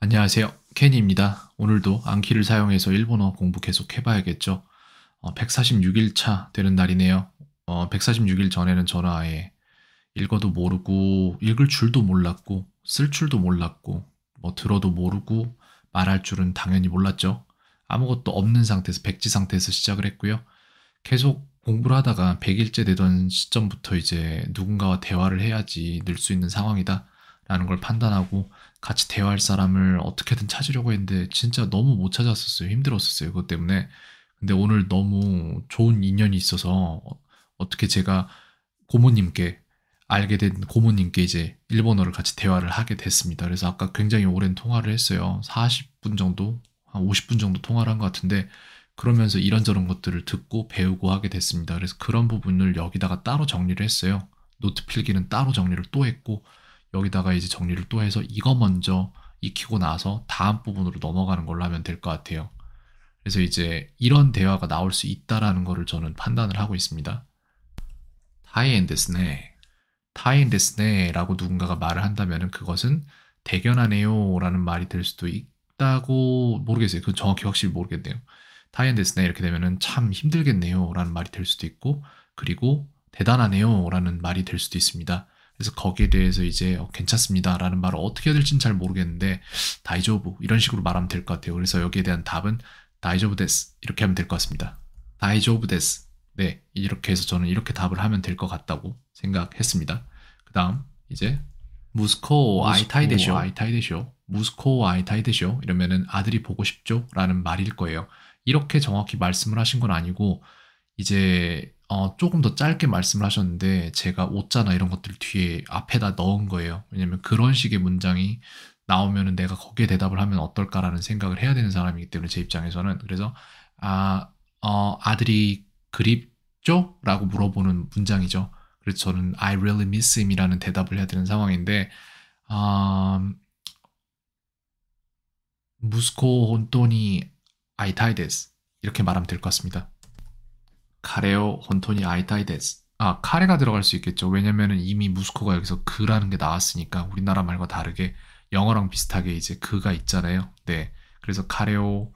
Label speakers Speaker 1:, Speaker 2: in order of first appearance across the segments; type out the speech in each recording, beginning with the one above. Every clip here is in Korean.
Speaker 1: 안녕하세요. 케니입니다 오늘도 안키를 사용해서 일본어 공부 계속 해봐야겠죠. 어, 146일차 되는 날이네요. 어, 146일 전에는 저는 아예 읽어도 모르고 읽을 줄도 몰랐고 쓸 줄도 몰랐고 뭐 들어도 모르고 말할 줄은 당연히 몰랐죠. 아무것도 없는 상태에서 백지 상태에서 시작을 했고요. 계속 공부를 하다가 100일째 되던 시점부터 이제 누군가와 대화를 해야지 늘 수 있는 상황이다 라는 걸 판단하고 같이 대화할 사람을 어떻게든 찾으려고 했는데 진짜 너무 못 찾았었어요. 힘들었었어요. 그것 때문에. 근데 오늘 너무 좋은 인연이 있어서 어떻게 제가 고모님께 알게 된 고모님께 이제 일본어를 같이 대화를 하게 됐습니다. 그래서 아까 굉장히 오랜 통화를 했어요. 40분 정도, 한 50분 정도 통화를 한 것 같은데 그러면서 이런저런 것들을 듣고 배우고 하게 됐습니다. 그래서 그런 부분을 여기다가 따로 정리를 했어요. 노트 필기는 따로 정리를 또 했고 여기다가 이제 정리를 또 해서 이거 먼저 익히고 나서 다음 부분으로 넘어가는 걸로 하면 될 것 같아요. 그래서 이제 이런 대화가 나올 수 있다라는 거를 저는 판단을 하고 있습니다. 타이엔 데스네. 타이엔 데스네라고 누군가가 말을 한다면 그것은 대견하네요라는 말이 될 수도 있다고 모르겠어요. 그 정확히 확실히 모르겠네요. 타이엔 데스네 이렇게 되면참 힘들겠네요라는 말이 될 수도 있고 그리고 대단하네요라는 말이 될 수도 있습니다. 그래서 거기에 대해서 이제 어, 괜찮습니다라는 말을 어떻게 해야 될지는 잘 모르겠는데 다이조부 이런 식으로 말하면 될 것 같아요. 그래서 여기에 대한 답은 다이조부 데스 이렇게 하면 될 것 같습니다. 다이조부 데스 네 이렇게 해서 저는 이렇게 답을 하면 될 것 같다고 생각했습니다. 그 다음 이제 무스코 아이타이 데쇼 아이타이 데쇼 무스코 아이타이 데쇼 이러면은 아들이 보고 싶죠? 라는 말일 거예요. 이렇게 정확히 말씀을 하신 건 아니고 이제 어, 조금 더 짧게 말씀을 하셨는데 제가 옷자나 이런 것들 뒤에 앞에다 넣은 거예요. 왜냐면 그런 식의 문장이 나오면은 내가 거기에 대답을 하면 어떨까라는 생각을 해야 되는 사람이기 때문에 제 입장에서는 그래서 아, 어, 아들이 그립죠? 라고 물어보는 문장이죠. 그래서 저는 I really miss him이라는 대답을 해야 되는 상황인데 아, 무스코 혼돈이 아이 타이데스 이렇게 말하면 될 것 같습니다. 카레오 혼토니 아이타이 데스. 아, 카레가 들어갈 수 있겠죠. 왜냐면은 이미 무스코가 여기서 그라는 게 나왔으니까 우리나라 말과 다르게 영어랑 비슷하게 이제 그가 있잖아요. 네. 그래서 카레오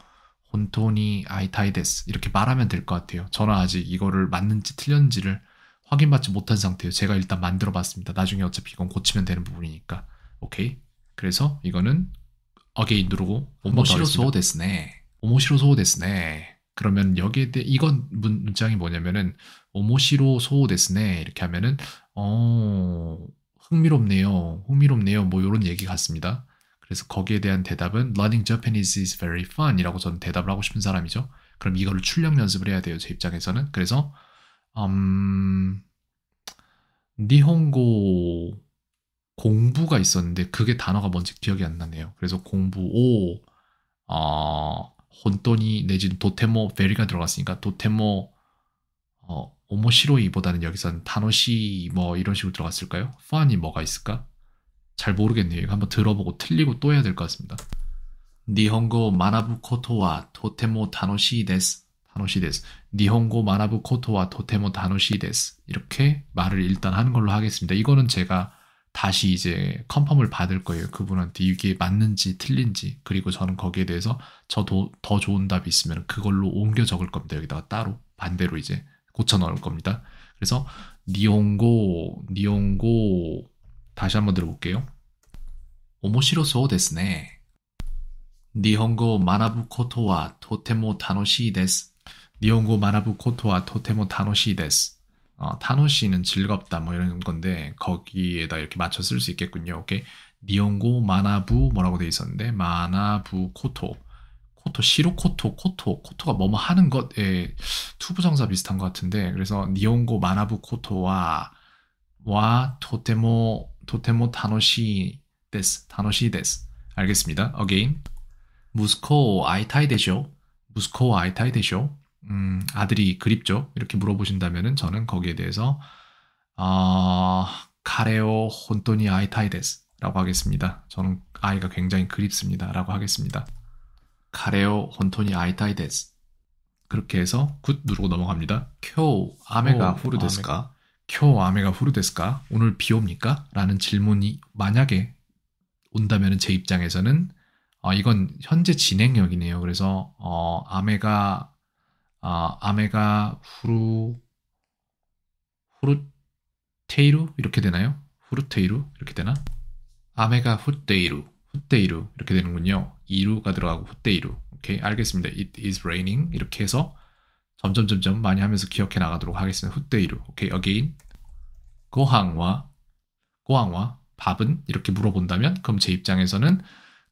Speaker 1: 혼토니 아이타이 데스. 이렇게 말하면 될 것 같아요. 저는 아직 이거를 맞는지 틀렸는지를 확인받지 못한 상태예요. 제가 일단 만들어 봤습니다. 나중에 어차피 이건 고치면 되는 부분이니까. 오케이. 그래서 이거는 어게인 누르고 오모시로 소호 데스네. 오모시로 소호 데스네. 그러면 여기에 대해 이건 문장이 뭐냐면은 오모시로 소데스네 이렇게 하면은 어 흥미롭네요 흥미롭네요 뭐 이런 얘기 같습니다. 그래서 거기에 대한 대답은 learning Japanese is very fun이라고 저는 대답을 하고 싶은 사람이죠. 그럼 이거를 출력 연습을 해야 돼요 제 입장에서는. 그래서 음 니혼고 공부가 있었는데 그게 단어가 뭔지 기억이 안 나네요. 그래서 공부 오 어, 혼돈이 내지는 도테모 베리가 들어갔으니까 도테모 어, 오모시로이보다는 여기서는 타노시 뭐 이런 식으로 들어갔을까요? 펀이 뭐가 있을까? 잘 모르겠네요. 이거 한번 들어보고 틀리고 또 해야 될 것 같습니다. 니혼고 마나부 코토와 도테모 타노시 데스 타노시 데스 니혼고 마나부 코토와 도테모 타노시 데스 이렇게 말을 일단 하는 걸로 하겠습니다. 이거는 제가 다시 이제 컨펌을 받을 거예요. 그분한테 이게 맞는지 틀린지 그리고 저는 거기에 대해서 저도 더 좋은 답이 있으면 그걸로 옮겨 적을 겁니다. 여기다가 따로 반대로 이제 고쳐 넣을 겁니다. 그래서 니온고 니온고 다시 한번 들어볼게요. 오모시로소 데스네. 니혼고 마나부 코토와 토테모 타노시 데스. 니혼고 마나부 코토와 토테모 타노시 데스. 어, 타노시는 즐겁다 뭐 이런 건데 거기에다 이렇게 맞춰 쓸 수 있겠군요. 오케이. 니온고 마나부 뭐라고 돼 있었는데 마나부 코토 코토 시로코토 코토 코토가 뭐 뭐 하는 것에 예, 투부정사 비슷한 것 같은데 그래서 니온고 마나부 코토와 와 토테모 토테모 타노시 데스 타노시 데스 알겠습니다. again 무스코 아이타이 데쇼 무스코 아이타이 데쇼 음, 아들이 그립죠? 이렇게 물어보신다면 저는 거기에 대해서 아 카레오 혼돈니 아이타이데스라고 하겠습니다. 저는 아이가 굉장히 그립습니다라고 하겠습니다. 카레오 혼돈니 아이타이데스 그렇게 해서 굿 누르고 넘어갑니다. 쿄 아메가 후르데스까? 쿄 아메가 후르데스까? 오늘 비 옵니까? 라는 질문이 만약에 온다면 제 입장에서는 어, 이건 현재 진행형이네요. 그래서 어, 아메가 아, 아메가 후루 후루테이루 이렇게 되나요? 후루테이루 이렇게 되나? 아메가 후테이루 후테이루 이렇게 되는군요. 이루가 들어가고 후테이루 오케이 알겠습니다. It is raining 이렇게 해서 점점 점점 많이 하면서 기억해 나가도록 하겠습니다. 후테이루 오케이 again 고항와 고항와 밥은 이렇게 물어본다면 그럼 제 입장에서는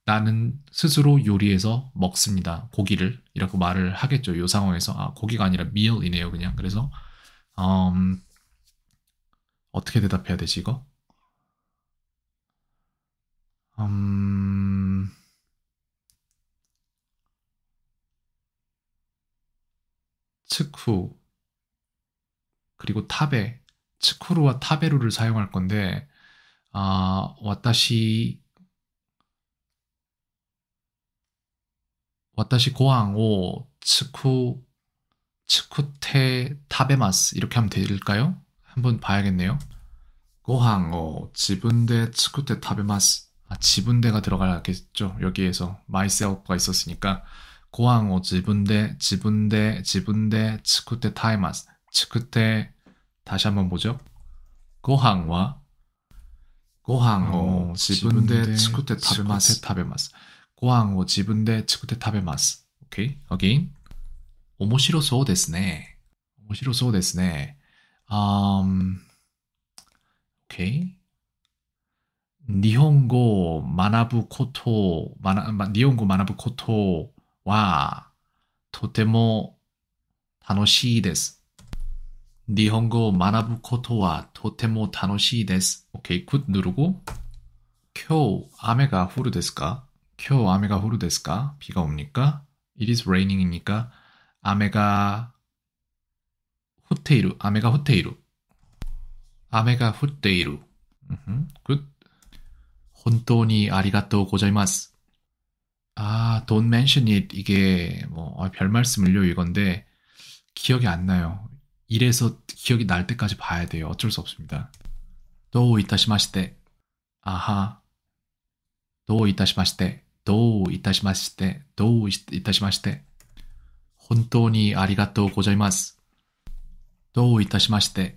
Speaker 1: 나는 스스로 요리해서 먹습니다. 고기를 이렇게 말을 하겠죠. 이 상황에서 아 고기가 아니라 meal이네요. 그냥 그래서 음, 어떻게 대답해야 되지 이거? 음... 츠쿠 그리고 타베 츠쿠루와 타베루를 사용할 건데 아와다시 私고항오 츠쿠 츠쿠테 타베마스 이렇게 하면 될까요? 한번 봐야겠네요. 고항 오 지분대 츠쿠테 타베마스 아, 지분대가 들어가겠죠 여기에서 myself가 있었으니까 고항 오 지분대 지분대 지분대 츠쿠테 타이마스 츠쿠테 다시 한번 보죠. 고항와 고항 오 어, 지분대 츠쿠테 타베마스 ご飯を自分で作って食べます。OK? Again? 面白そうですね。面白そうですね。Um, OK? 日本語を学ぶこと日本語を学ぶことはとても楽しいです。日本語を学ぶことはとても楽しいです。OK? クッ누르 고。 今日雨が降るですか今日 아메가 降るです까비가 옵니까? It is raining입니까? 아메가 후테이루 아메가 후테이루 아메가 후테이루 굿 혼돈이 아리가또 고자이마스 아, don't mention it 이게 뭐별 아, 말씀을요 이건데 기억이 안 나요. 이래서 기억이 날 때까지 봐야 돼요. 어쩔 수 없습니다. 또이따시마시떼 아하 또이따시마시떼 どういたしまして、どういたしまして、本当にありがとうございます。どういたしまして。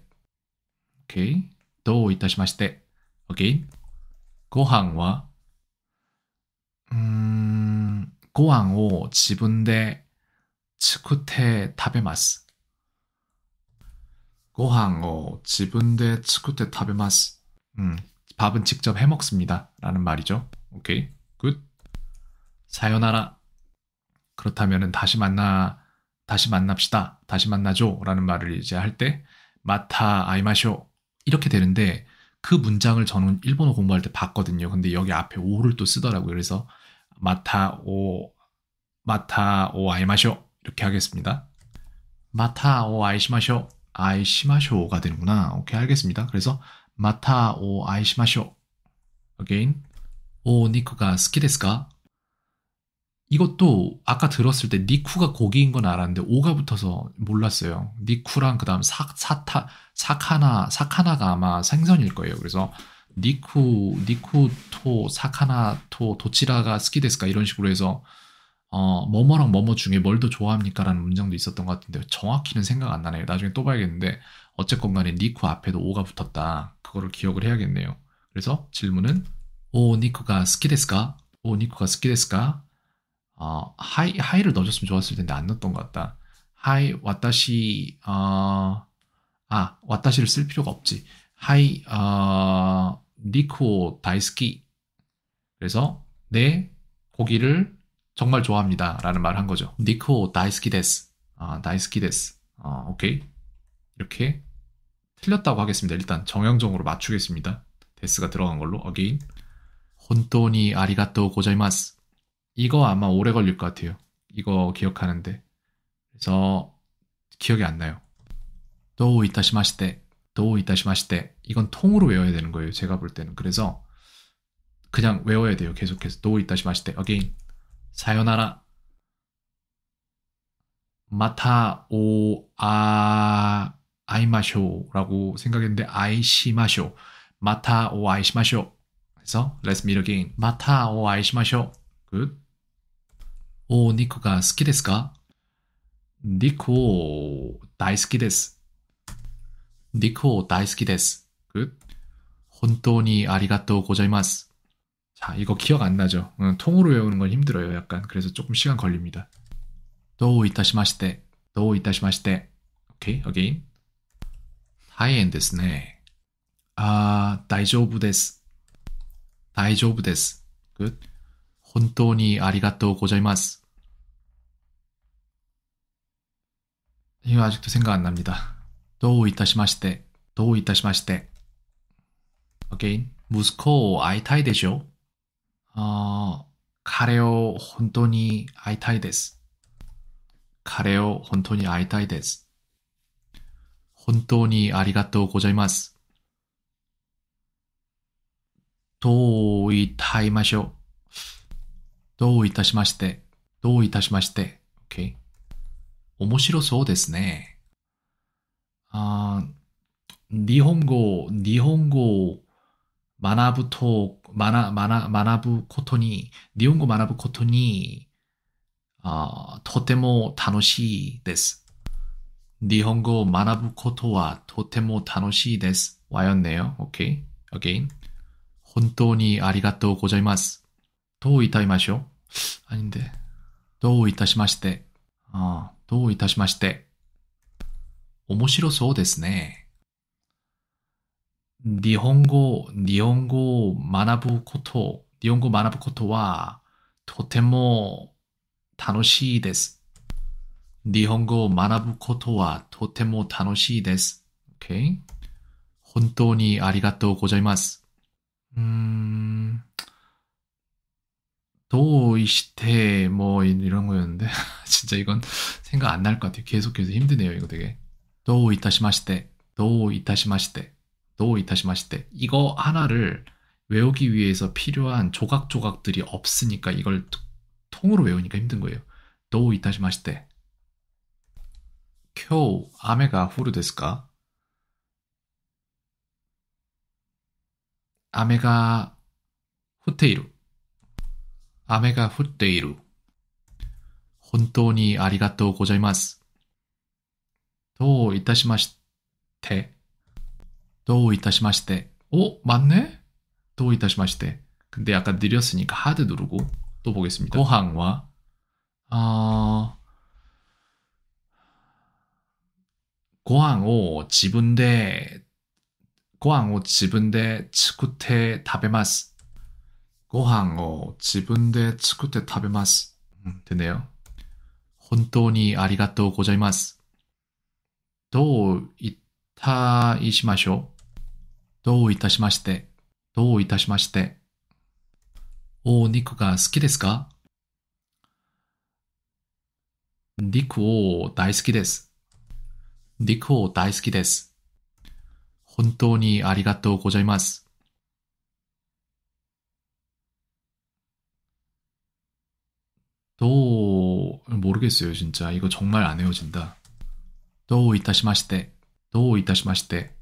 Speaker 1: OK? どういたしまして。OK? ご飯はうーん、ご飯を自分で作って食べます。ご飯を自分で作って食べます。うん、밥은직접해먹습니 다。 라는말이 죠。 OK? 사연하라. 그렇다면 다시 만나 다시 만납시다. 다시 만나죠라는 말을 이제 할 때 마타 아이마쇼 이렇게 되는데 그 문장을 저는 일본어 공부할 때 봤거든요. 근데 여기 앞에 오를 또 쓰더라고요. 그래서 마타 오 마타 오 아이마쇼 이렇게 하겠습니다. 마타 오 아이시마쇼 아이시마쇼가 되는구나. 오케이 알겠습니다. 그래서 마타 오 아이시마쇼 again 오 니코가 스키 데스까 이것도 아까 들었을 때 니쿠가 고기인 건 알았는데 오가 붙어서 몰랐어요. 니쿠랑 그다음 사, 타 사카나 사카나가 아마 생선일 거예요. 그래서 니쿠 니쿠토 사카나토 도치라가 스키데스까 이런 식으로 해서 어 뭐뭐랑 뭐뭐 중에 뭘 더 좋아합니까라는 문장도 있었던 것 같은데 정확히는 생각 안 나네요. 나중에 또 봐야겠는데 어쨌건 간에 니쿠 앞에도 오가 붙었다. 그거를 기억을 해야겠네요. 그래서 질문은 오 니쿠가 스키데스까 오 니쿠가 스키데스까 어, 하이, 하이를 넣어줬으면 좋았을 텐데 안 넣었던 것 같다. 하이, 와타시, 어, 아, 와타시를 쓸 필요가 없지. 하이, 어, 니코 다이스키. 그래서 내 고기를 정말 좋아합니다. 라는 말을 한 거죠. 니코 다이스키 데스. 아, 다이스키 데스. 어, 오케이. 이렇게 틀렸다고 하겠습니다. 일단 정형적으로 맞추겠습니다. 데스가 들어간 걸로. 어게인. 혼돈이 아리가또 고자이마스. 이거 아마 오래 걸릴 것 같아요. 이거 기억하는데. 그래서 기억이 안 나요. 도 이타시마시테, 도 이타시마시테. 이건 통으로 외워야 되는 거예요. 제가 볼 때는. 그래서 그냥 외워야 돼요. 계속해서 도 이타시마시테. again. 사요나라. 마타 오 아 아이마쇼라고 생각했는데 아이시마쇼. 마타 오 아이시마쇼. 그래서 let's meet again. 마타 오 아이시마쇼. 굿. お肉が好きですか肉を大好きです。肉を大好きです。本当にありがとうございます。さ 자、 이거기억안나죠통으로외우는건힘들어 요、 약 간。 그래서조금시간걸립니 다。 どういたしまして。どういたしまして。OK? Again? 大変ですね。あ大丈夫です。大丈夫です。g 本当にありがとうございます。이거아직도생각안납니다どういたしまして。どういたしまして。O. K.。息子を会いたいでしょあ彼を本当に会いたいです。彼を本当に会いたいです。本当にありがとうございます。どういたしましょう。どういたしまして。どういたしまして。o k 面白そうですね。あ日本語、日本語を学ぶと、学学学ぶことに、日本語を学ぶことに、あとても楽しいです。日本語を学ぶことはとても楽しいです。わよねよ。OK? Again? 本当にありがとうございます。どういたしましょうあ、いんで。どういたしまして。あどういたしまして。面白そうですね。日本語、日本語を学ぶこと、日本語を学ぶことはとても楽しいです。日本語を学ぶことはとても楽しいです。Okay? 本当にありがとうございます。うーん 도이 시테뭐 이런 거였는데 진짜 이건 생각 안 날 것 같아요. 계속해서 힘드네요. 이거 되게 도 이타시마시테 도 이타시마시테 도 이타시마시테 이거 하나를 외우기 위해서 필요한 조각조각들이 없으니까 이걸 통으로 외우니까 힘든 거예요. 도 이타시마시테 겨우 아메가 후루데스까 아메가 호테이루 雨が降っている。本当にありがとうございます。どういたしまして。どういたしまして。お、まんねどういたしまして。で、あかんディリオスにかはでどるご。どぼげすみた。ごはんはあご飯を自分で、ご飯を自分で作って食べます。ご飯を自分で作って食べます。ね本当にありがとうございます。どういたしましょうどういたしまして。どういたしまして。お肉が好きですか肉を大好きです。肉を大好きです。本当にありがとうございます。또 모르겠어요 진짜 이거 정말 안외워진다또이따시마시테또이따시마시테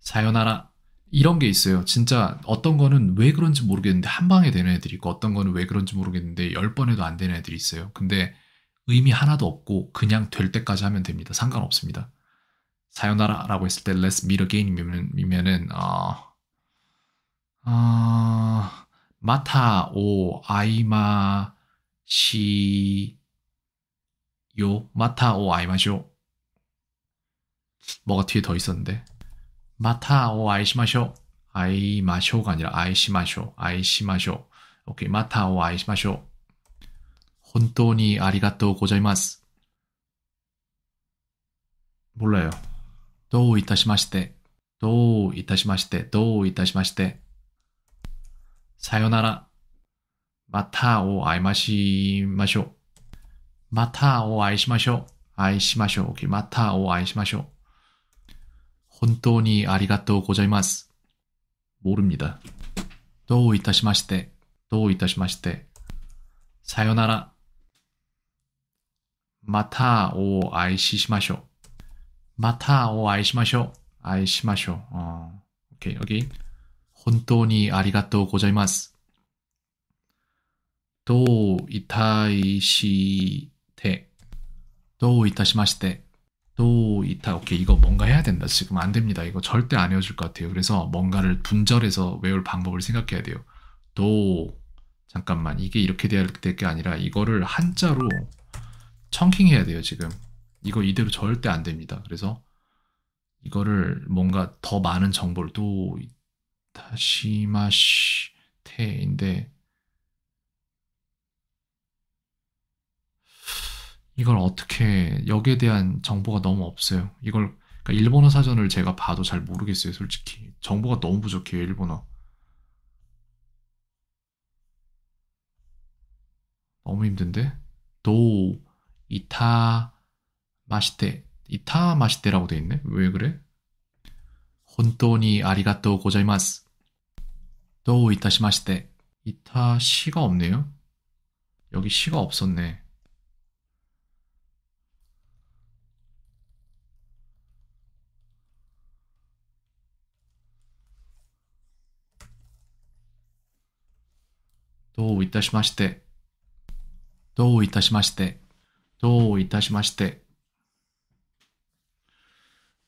Speaker 1: 사요나라 이런 게 있어요 진짜 어떤 거는 왜 그런지 모르겠는데 한 방에 되는 애들이 있고 어떤 거는 왜 그런지 모르겠는데 열번 해도 안 되는 애들이 있어요 근데 의미 하나도 없고 그냥 될 때까지 하면 됩니다 상관없습니다 사요나라라고 했을 때 Let's meet again 이면은 어, 아, 어, 아, 마타 오 아이마 しよ、またお会いましょう。뭐가뒤에더있었는데またお会いしましょう。会いましょうが아니라会いしましょう。会いしましょう。ケー、またお会いしましょう。本当にありがとうございます。몰라요どういたしまして。どういたしまして。どういたしまして。さよなら。またをましましょう。またをいしましょう。いしましょう。Okay. またをいしましょう。本当にありがとうございます。모릅니 다。 どういたしまして。どういたしまして。さよなら。またを愛ししましょう。またをいしましょう。いしましょう。OK, OK. 本当にありがとうございます。 どういたいして、どういたしまして、또 이타 오케이 이거 뭔가 해야 된다 지금 안 됩니다 이거 절대 안 외워줄 것 같아요 그래서 뭔가를 분절해서 외울 방법을 생각해야 돼요 또 잠깐만 이게 이렇게 돼야 될 게 아니라 이거를 한자로 청킹해야 돼요 지금 이거 이대로 절대 안 됩니다 그래서 이거를 뭔가 더 많은 정보를 또 다시마시 테인데 이걸 어떻게 여기에 대한 정보가 너무 없어요. 이걸 그러니까 일본어 사전을 제가 봐도 잘 모르겠어요, 솔직히. 정보가 너무 부족해요, 일본어. 너무 힘든데? 도 이타 마시테 이타 마시테라고 돼 있네. 왜 그래? 혼돈이 아리가또 고자이마스. 도 이타시마시테. 이타 시가 없네요. 여기 시가 없었네. どういたしまして。どういたしまして。どういたしまして。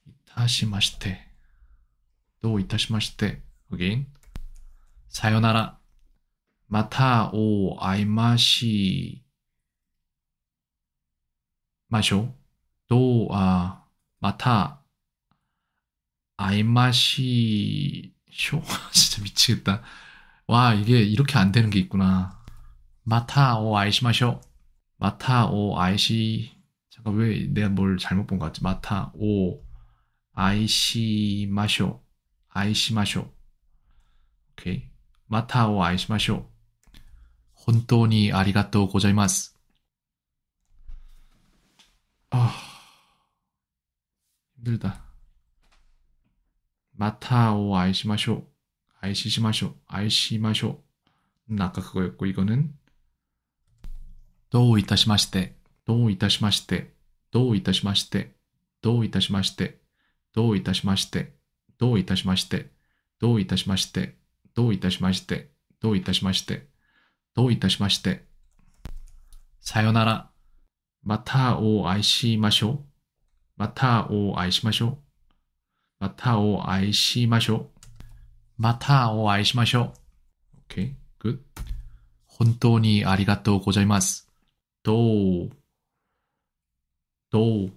Speaker 1: いたしまして。どういたしまして。again。さよなら。またお会いまし。ましょう。どうあ、また会いましょう。ちょっと見ちゃった。 와, 이게 이렇게 안 되는 게 있구나. 마타 오 아이시마쇼. 마타 오 아이시. 잠깐, 왜 내가 뭘 잘못 본 것 같지? 마타 오 아이시마쇼. 아이시마쇼. 오케이. 마타 오 아이시마쇼. 혼돈이 아리가또 고자이마스. 아, 힘들다. 마타 오 아이시마쇼. 愛ししましょう。愛しましょう。なかかっこよく、이거는どういたしまして。どういたしまして。どういたしまして。どういたしまして。どういたしまして。どういたしまして。どういたしまして。どういたしまして。どういたしまして。どういたしまして。さよなら。またを愛しましょう。またを愛しましょう。またを愛しましょう。またお会いしましょう。OK, good. 本当にありがとうございます。どう、どう、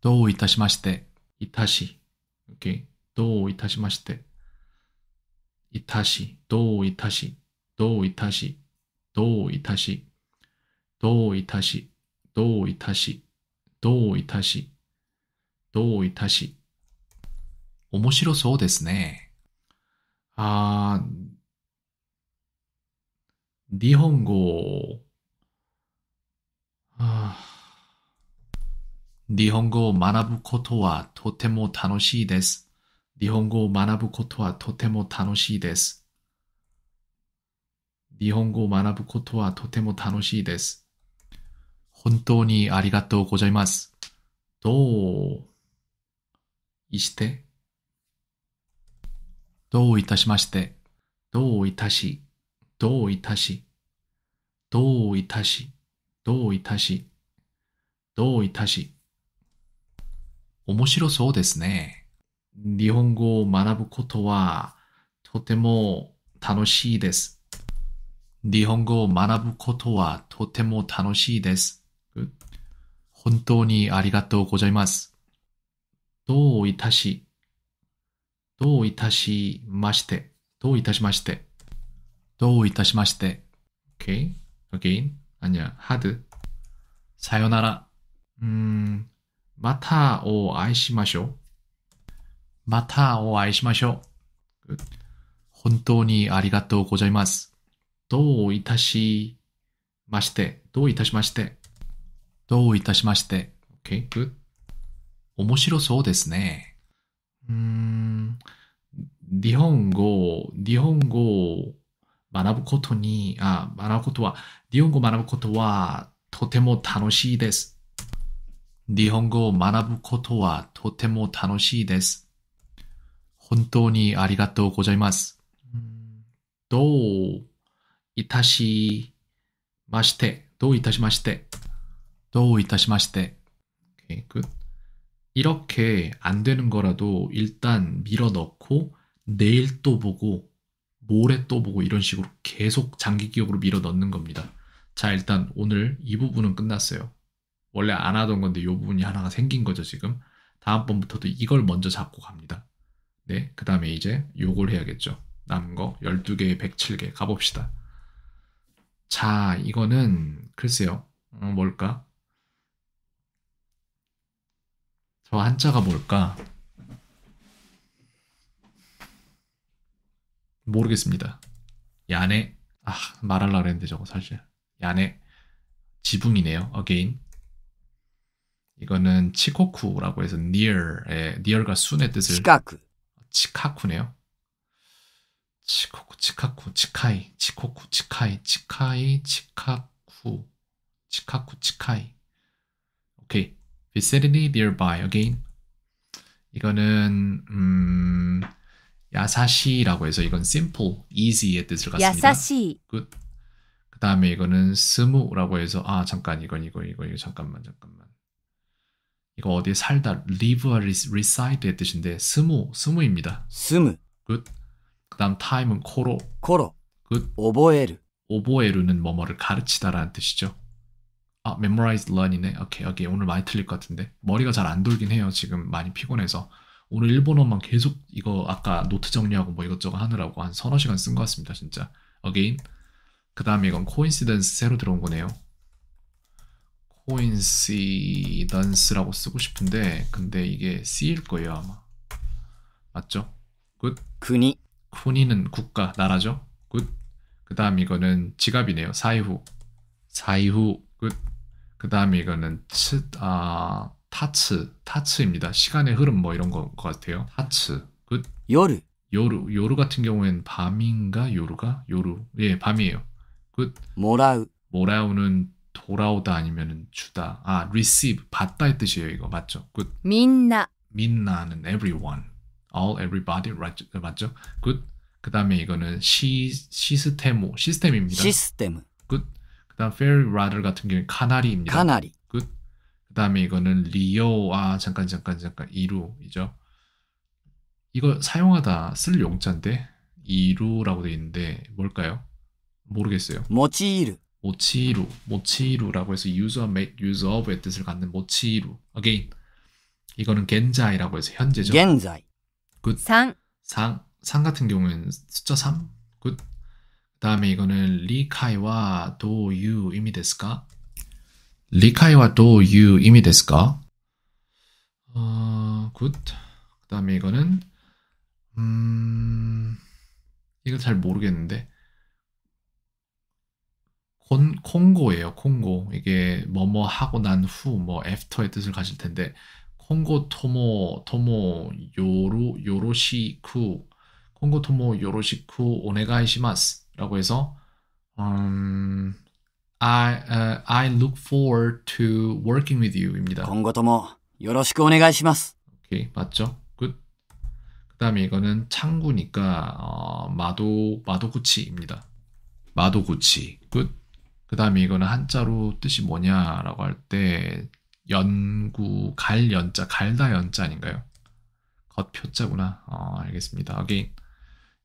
Speaker 1: どういたしまして、いたし、OK, どういたしまして、いたし、どういたし、どういたし、どういたし、どういたし、どういたし、どういたし、どういたし。面白そうですね。あ日本語、日本語を学ぶことはとても楽しいです。日本語を学ぶことはとても楽しいです。日本語を学ぶことはとても楽しいです。本当にありがとうございます。どうしてどういたしまして、どういたし、どういたし、どういたし、どういたし、どういたし。面白そうですね。日本語を学ぶことはとても楽しいです。日本語を学ぶことはとても楽しいです。本当にありがとうございます。どういたし、どういたしまして。どういたしまして。どういたしまして。Okay. Again. 아니야하드사요나라음しましょう。また、쇼마し오아이시마쇼本当にありがとうございます。どういたしまして。どういたしまして。どういたしまして。Okay, good. 面白そうですね。うん、日本語、日本語を学ぶことに、あ、学ぶことは、日本語を学ぶことはとても楽しいです。日本語を学ぶことはとても楽しいです。本当にありがとうございます。どういたしまして、どういたしまして、どういたしまして。Okay, good. 이렇게 안 되는 거라도 일단 밀어 넣고 내일 또 보고 모레 또 보고 이런 식으로 계속 장기 기억으로 밀어 넣는 겁니다. 자 일단 오늘 이 부분은 끝났어요. 원래 안 하던 건데 이 부분이 하나가 생긴 거죠 지금. 다음번부터도 이걸 먼저 잡고 갑니다. 네, 그 다음에 이제 요걸 해야겠죠. 남은 거 12개에 107개 가봅시다. 자, 이거는 글쎄요. 어, 뭘까? 저 한자가 뭘까? 모르겠습니다. 야네 아 말할라 그랬는데 저거 사실 야네 지붕이네요. again 이거는 치코쿠라고 해서 near의 예, near가 순의 뜻을 치카쿠 치카쿠네요. 치코쿠 치카쿠 치카이 치코쿠 치카이 치카이 치카쿠 치카쿠 치카이 오케이 vicinity nearby again. 이거는 음, 야사시라고 해서 이건 simple, easy의 뜻을 갖습니다. 야사시. Good. 그 다음에 이거는 스무라고 해서 아 잠깐 이건 이거 이거 이거 잠깐만 잠깐만. 이거 어디에 살다 live or reside의 뜻인데 스무 스무입니다. 스무. Good. 그 다음 time은 코로. 코로. Good. 오보에르. 오보에르는 뭐뭐를 가르치다라는 뜻이죠. 아, memorized learn이네. 오케이, 여기 오늘 많이 틀릴 것 같은데. 머리가 잘 안 돌긴 해요. 지금 많이 피곤해서. 오늘 일본어만 계속 이거 아까 노트 정리하고 뭐 이것저것 하느라고 한 서너 시간 쓴 것 같습니다. 진짜. again. 그 다음에 이건 coincidence 새로 들어온 거네요. coincidence라고 쓰고 싶은데 근데 이게 C일 거예요 아마. 맞죠? 굿. 군이. 군이는 국가, 나라죠. 굿. 그 다음 이거는 지갑이네요. 사이후. 사이후. 굿. 그 다음에 이거는 츠, 아, 타츠, 타츠입니다. 시간의 흐름 뭐 이런 거 같아요. 타츠, 굿. 요루. 요루, 요루 같은 경우엔 밤인가 요루가? 요루. 예, 밤이에요. 굿. 모라우. 모라우는 돌아오다 아니면 주다. 아, receive, 받다의 뜻이에요. 이거 맞죠? 굿.
Speaker 2: 민나.
Speaker 1: 민나는 everyone. all, everybody, 맞죠? 굿. 그 다음에 이거는 시, 시스템, 시스템입니다. 시스템. 그다음 fairy r a d h e r 같은 경우는 카나리입니다. 카나리. 끝. 그다음에 이거는 리오아 잠깐 잠깐 잠깐 이루이죠. 이거 사용하다 쓸 용자인데 이루라고 돼 있는데 뭘까요? 모르겠어요. 모치이루. 모치이루. 모치이루라고 해서 use r make use of의 뜻을 갖는 모치이루. again 이거는 겐자이라고 해서 현재죠. 겐자이. 굿. 상. 상. 상 같은 경우는 숫자 3. 굿. 그 다음에 이거는 리카이와 도유 이미 데스까? 리카이와 도유 이미 데스까? 어, 굿. 그 다음에 이거는 음, 이건 잘 모르겠는데 콘, 콩고예요. 콩고 이게 뭐뭐 하고 난 후 뭐 애프터의 뜻을 가질 텐데 콩고 토모 토모 요로 요로시쿠 콩고 토모 요로시쿠 오네가이시마스 라고 해서 u 음, I, uh, I look forward to working with you 입니다. 今後ともよろしくお願いします. 오케이, 맞죠? 그 다음에 이거는 창구니까 어, 마도, 마도구치입니다. 마도구치. 굿. 그 다음에 이거는 한자로 뜻이 뭐냐라고 할 때 연구, 갈 연자, 갈다 연자 아닌가요? 겉표자구나. 어, 알겠습니다. a g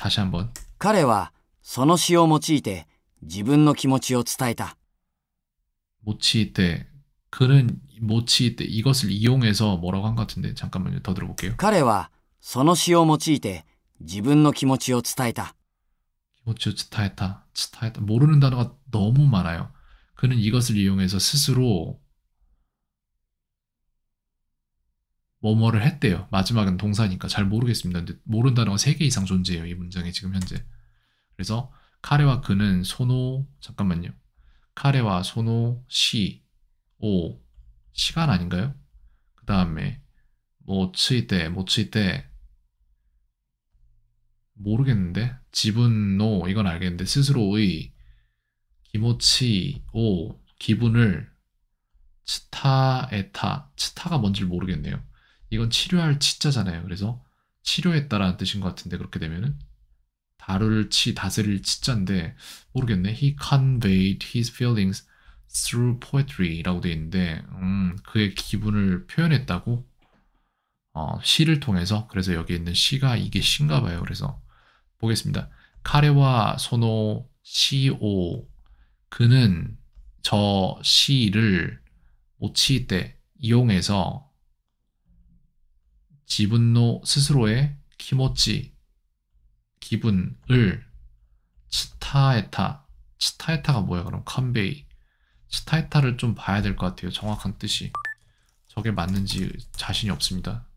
Speaker 1: 다시 한번.
Speaker 3: 彼はその詩を用いて自分の気持ちを伝えた。
Speaker 1: 모치이때 그는 모치이때 이것을 이용해서 뭐라고 한 것 같은데 잠깐만요 더 들어볼게요.
Speaker 3: 彼はその詩を用いて自分の気持ちを伝えた。
Speaker 1: 기모치오 츠타에타 츠타에타 모르는 단어가 너무 많아요. 그는 이것을 이용해서 스스로 뭐뭐를 했대요. 마지막은 동사니까 잘 모르겠습니다. 근데 모른다는 건 3개 이상 존재해요. 이 문장에 지금 현재. 그래서 카레와 그는 소노 잠깐만요. 카레와 소노 시, 오 시간 아닌가요? 그 다음에 모츠이때 모츠이때 모르겠는데 지분노 이건 알겠는데 스스로의 기모치 오 기분을 치타에타 치타가 뭔지 모르겠네요. 이건 치료할 치자잖아요. 그래서 치료했다라는 뜻인 것 같은데 그렇게 되면은 다룰 치 다스릴 치자인데 모르겠네. He conveyed his feelings through poetry라고 돼 있는데 음, 그의 기분을 표현했다고 어, 시를 통해서 그래서 여기 있는 시가 이게 시인가 봐요. 그래서 보겠습니다. 카레와 소노 시오 그는 저 시를 오치 때 이용해서 지분 노 스스로의 키모찌 기분을 치타에타 치타에타가 뭐야 그럼 컨베이 치타에타를 좀 봐야 될 것 같아요 정확한 뜻이 저게 맞는지 자신이 없습니다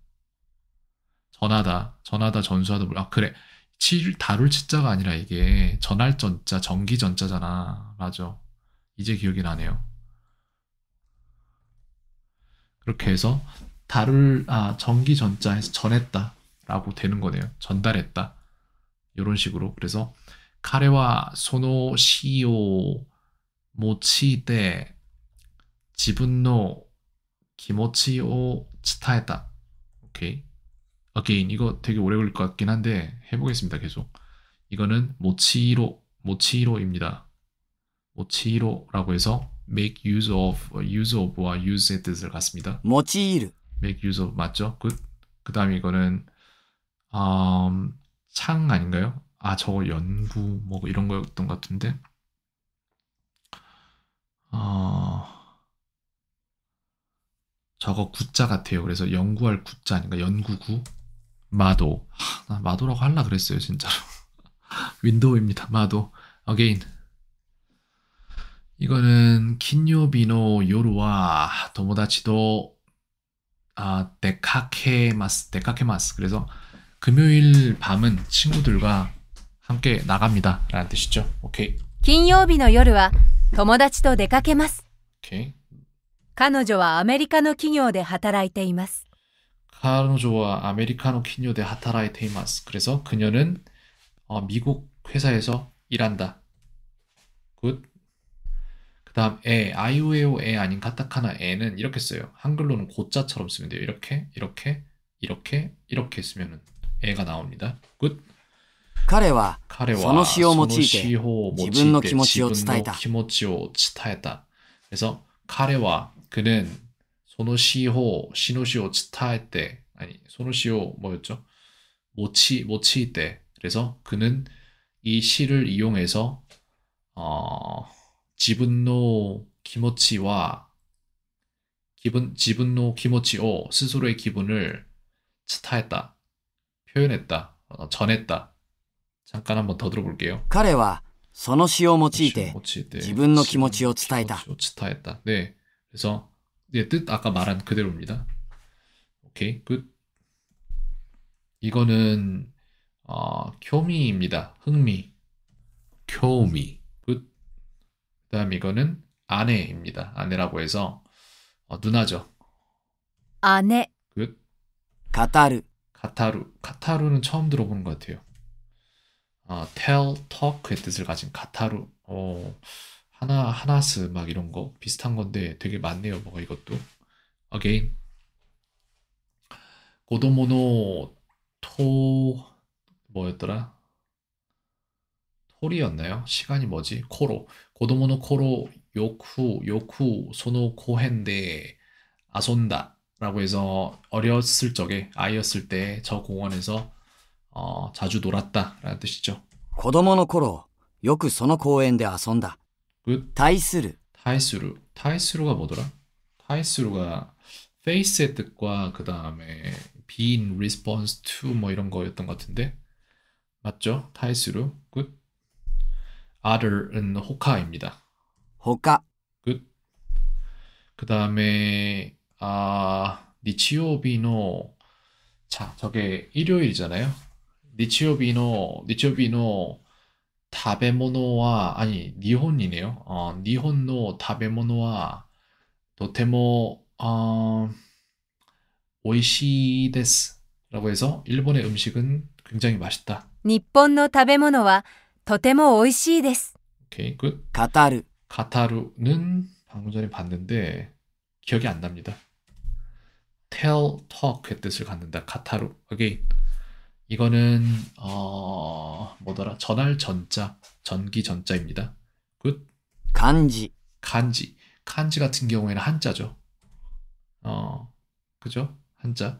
Speaker 1: 전하다 전하다 전수하다 아 그래 칠 다룰 치자가 아니라 이게 전할 전자 전기 전자잖아 맞아 이제 기억이 나네요 그렇게 해서 다룰 아 전기 전자에서 전했다라고 되는 거네요. 전달했다 이런 식으로 그래서 카레와 소노 시오 모치데 지분노 기모치오 치타했다. 오케이. 어게인 이거 되게 오래 걸릴 것 같긴 한데 해보겠습니다. 계속. 이거는 모치로 모치로입니다. 모치로라고 해서 make use of, use of와 use의 뜻을 갖습니다. 모치로 make use of 맞죠? good. 그 다음에 이거는 um, 창 아닌가요? 아 저거 연구 뭐 이런 거였던 것 같은데 어, 저거 구자 같아요. 그래서 연구할 구자 아닌가? 연구구 마도 나 마도라고 할라 그랬어요 진짜로 윈도우입니다 마도 again 이거는 킨요비노 요루와 도모다치도 아, 데카케마스, 데카케마스. 그래서 금요일 밤은 친구들과 함께 나갑니다. 라는 뜻이죠. 오케이.
Speaker 2: 金曜日の夜は友達と出かけます。 오케이. 彼女はアメリカの企業で働いています。
Speaker 1: 카노조와 아메리카노 키뇨데 하타라이 테이마스. 그래서 그녀는 어, 미국 회사에서 일한다. 그 다음 에, 아이오에오 에 아닌 카타카나 에는 이렇게 써요. 한글로는 고자처럼 쓰면 돼요. 이렇게, 이렇게, 이렇게, 이렇게 쓰면은 에가 나옵니다. 굿! 彼は彼はその詩を用いて自分の気持ちを伝えた気持ちを伝えた그래서 카레와 그는 소노시호 を詩시詩を타え때아니소노시を뭐였죠 모치 用い때그래서그는이시를이용해서어 지분노 기모치와 기분 지분노 기모치오 스스로의 기분을 스타했다 표현했다 어, 전했다 잠깐 한번 더 들어볼게요. 彼はその詩を用いて自分の気持ちを伝えた.を伝えた. 네, 그래서 예, 뜻 아까 말한 그대로입니다. 오케이, 굿. 이거는 어, 교미입니다. 흥미. 교미. 그 다음 이거는 아내입니다. 아내라고 해서 어, 누나죠. 아내. 굿. 그 카타르카타르 가타루는 처음 들어보는 것 같아요. 어, tell, talk의 뜻을 가진 카타르 어, 하나, 하나스 막 이런 거 비슷한 건데 되게 많네요. 뭐가 이것도. Again. 고도모노 토 뭐였더라? 코리였나요 시간이 뭐지? 코로. 고도모노 코로 요쿠 요쿠 소노 코헨데 아손다 라고 해서 어렸을 적에 아이였을 때 저 공원에서 어, 자주 놀았다 라는 뜻이죠. 고도모노 코로 요쿠 소노 코헨데 아손다. 그 타이스루. 타이스루. 타이스루가 뭐더라? 타이스루가 페이스의 뜻과 그 다음에 being response to 뭐 이런 거였던 것 같은데 맞죠? 타이스루. other은 호카입니다. 호카. 끝. 그 다음에 아 니치오비노 자 저게 일요일이잖아요. 니치오비노 니치오비노 다베모노와 아니 니혼이네요. 어 니혼노 다베모노와 도테모 어 오이시데스라고 해서 일본의 음식은 굉장히 맛있다.
Speaker 2: 일본의 食べ物は とても美味しいです。오케이,
Speaker 1: 굿. 가타루. 가타루는 방금 전에 봤는데 기억이 안 납니다. tell, talk의 뜻을 갖는다. 가타루. a g a 이거는 어 뭐더라? 전할 전자, 전기 전자입니다. 굿. 간지. 간지. 간지 같은 경우에는 한자죠. 어. 그죠? 한자.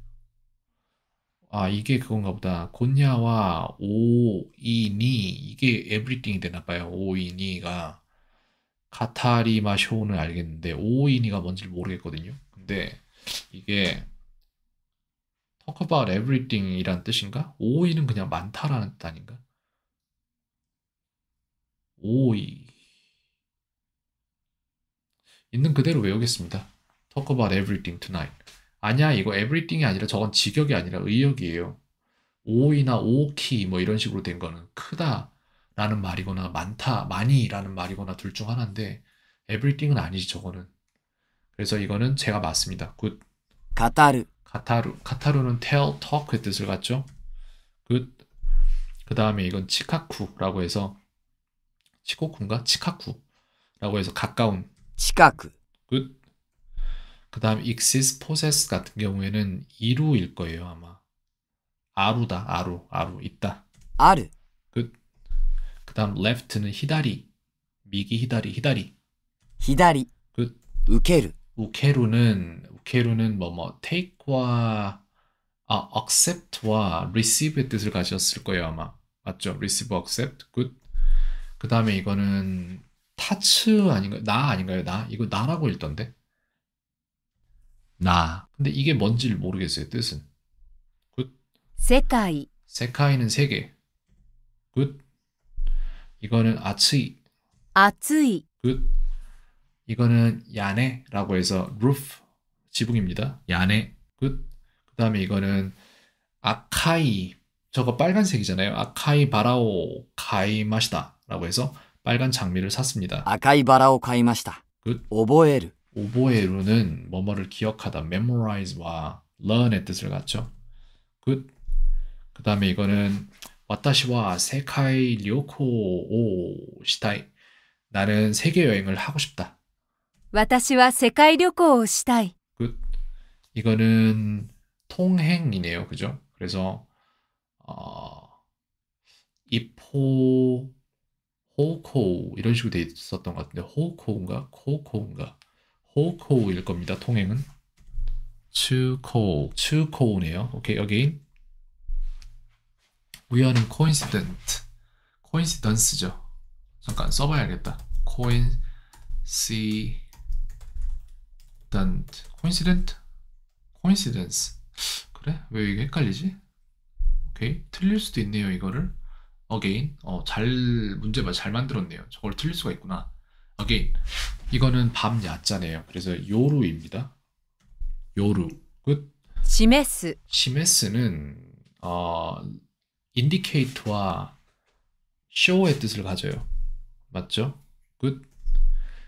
Speaker 1: 아, 이게 그건가 보다. 곤야와 오이니, 이게 에브리띵이 되나 봐요. 오이니가. 카타리마 쇼는 알겠는데, 오이니가 뭔지를 모르겠거든요. 근데 이게 talk about everything 이란 뜻인가? 오이는 그냥 많다라는 뜻 아닌가? 오이. 있는 그대로 외우겠습니다. Talk about everything tonight. 아니야 이거 everything이 아니라 저건 직역이 아니라 의역이에요. 오이나 오키 뭐 이런 식으로 된 거는 크다라는 말이거나 많다 많이라는 말이거나 둘 중 하나인데 everything은 아니지 저거는. 그래서 이거는 제가 맞습니다. 굿. 가타르. 가타루. 가타루는 tell, talk의 뜻을 갖죠. 굿. 그 다음에 이건 치카쿠라고 해서 치코쿠인가? 치카쿠라고 해서 가까운. 치카쿠. 굿. 그 다음 익시스 포세스 같은 경우에는 이루일 거예요 아마 아루다 아루 아루 있다 아르 그, 그 다음 left는 히다리 미기 히다리 히다리 히다리 그 우케루 우케루는 우케루는 뭐 뭐 take와 아 accept와 receive의 뜻을 가졌을 거예요 아마 맞죠 receive accept good 그 다음에 이거는 타츠 아닌가요 나 아닌가요 나 이거 나라고 읽던데 나. 근데 이게 뭔지를 모르겠어요. 뜻은. 굿.
Speaker 2: 세카이.
Speaker 1: 세카이는 세계. 굿. 이거는 아츠이.
Speaker 2: 아츠이.
Speaker 1: 굿. 이거는 야네라고 해서 roof 지붕입니다. 야네. 굿. 그다음에 이거는 아카이. 저거 빨간색이잖아요. 아카이 바라오 카이 마시다라고 해서 빨간 장미를 샀습니다. 아카이 바라오 카이 마시다. 굿. 오보에르. 오보에로는 뭐뭐를 기억하다, memorize와 learn의 뜻을 갖죠. good. 그 다음에 이거는 와타시와 세카이 료코 오 시타이 나는 세계 여행을 하고 싶다.
Speaker 2: 와타시와 세카이 료코 시타이
Speaker 1: good. 이거는 통행이네요. 그죠? 그래서 어, 이포 호코 이런 식으로 돼 있었던 것 같은데 호코인가 코코인가 호코우일 겁니다. 통행은 추코우, 추코우네요. 오케이, 여기 우연은 coincident, coincidence죠. 잠깐 써봐야겠다. coincident, coincident, coincidence. 그래? 왜 이게 헷갈리지? 오케이, 틀릴 수도 있네요. 이거를 again, 어, 잘 문제만 잘 만들었네요. 저걸 틀릴 수가 있구나. again. 이거는 밤 야자네요. 그래서 요루입니다. 요루. 끝. 시메스. 시메스는 어 인디케이트와 쇼의 뜻을 가져요. 맞죠? 끝.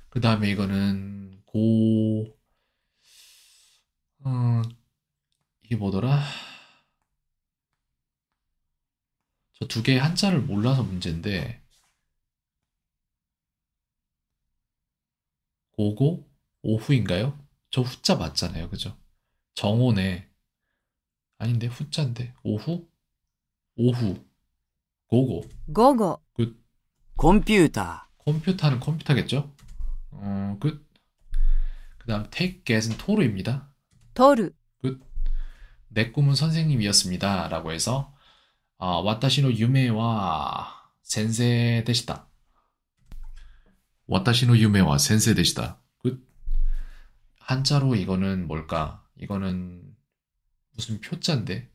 Speaker 1: 그 다음에 이거는 고 어, 이게 뭐더라? 저 두 개의 한자를 몰라서 문제인데 고고 오후인가요? 저 후자 맞잖아요. 그죠? 정오네. 아닌데 후자인데 오후? 오후. 고고. 고고. 굿. 컴퓨터. 컴퓨터는 컴퓨터겠죠? 어, 굿. 그다음 take 은 t o 입니다 t o 굿. 내 꿈은 선생님이었습니다라고 해서 아, 와타시노 유메와 센세 되시다. 와타시노 유메와 센세 데시다. 그 한자로 이거는 뭘까? 이거는 무슨 표자인데?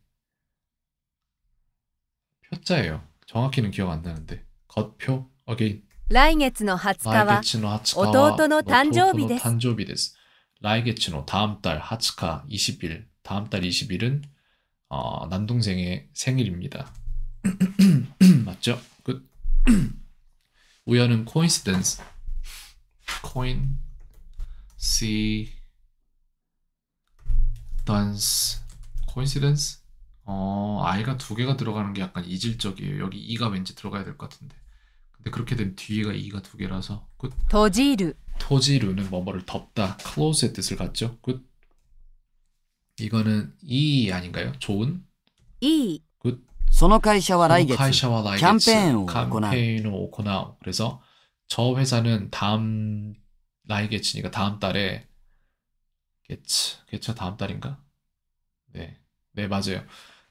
Speaker 1: 표자예요. 정확히는 기억 안 나는데. 겉표? 오케이.
Speaker 2: 来月の20日は弟の誕生日です.
Speaker 1: 라이게츠노 다음 달 하츠카 20일. 다음 달 20일은 어, 남동생의 생일입니다. 맞죠? 끝. 우연은 코인시던스. coin C dance coincidence 어 i가 두 개가 들어가는 게 약간 이질적이에요 여기 이가 왠지 들어가야 될 것 같은데 근데 그렇게 되면 뒤에가 이가 두 개라서 굿 더지루 토지루는 뭐뭐를 덮다 close의 뜻을 갖죠 굿 이거는 이 e 아닌가요 좋은 이 굿. その会社は来月キャンペーンを行う。 그래서 저 회사는 다음 나이게치니까 그러니까 다음 달에 개츠 개츠 다음 달인가? 네, 네 맞아요.